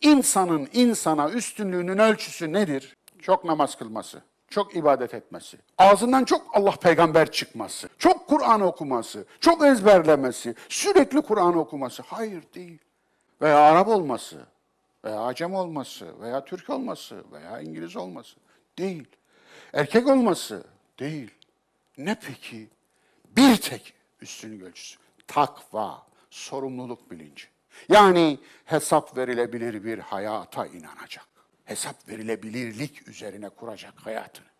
insanın insana üstünlüğünün ölçüsü nedir? Çok namaz kılması, çok ibadet etmesi, ağzından çok Allah peygamber çıkması, çok Kur'an okuması, çok ezberlemesi, sürekli Kur'an okuması. Hayır değil. Veya Arap olması, veya Acem olması, veya Türk olması, veya İngiliz olması. Değil. Erkek olması. Değil. Ne peki? Bir tek üstünlük ölçüsü. Takva, sorumluluk bilinci. Yani hesap verilebilir bir hayata inanacak. Hesap verilebilirlik üzerine kuracak hayatını.